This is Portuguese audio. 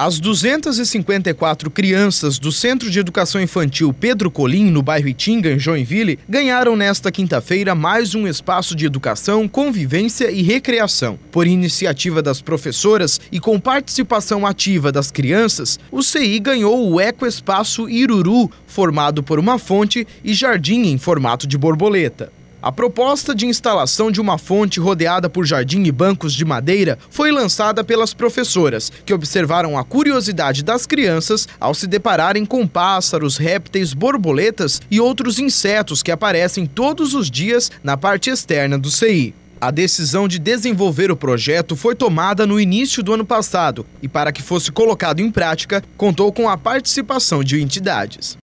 As 254 crianças do Centro de Educação Infantil Pedro Colim, no bairro Itinga, em Joinville, ganharam nesta quinta-feira mais um espaço de educação, convivência e recreação. Por iniciativa das professoras e com participação ativa das crianças, o CI ganhou o Ecoespaço Iruru, formado por uma fonte e jardim em formato de borboleta. A proposta de instalação de uma fonte rodeada por jardim e bancos de madeira foi lançada pelas professoras, que observaram a curiosidade das crianças ao se depararem com pássaros, répteis, borboletas e outros insetos que aparecem todos os dias na parte externa do CI. A decisão de desenvolver o projeto foi tomada no início do ano passado e, para que fosse colocado em prática, contou com a participação de entidades.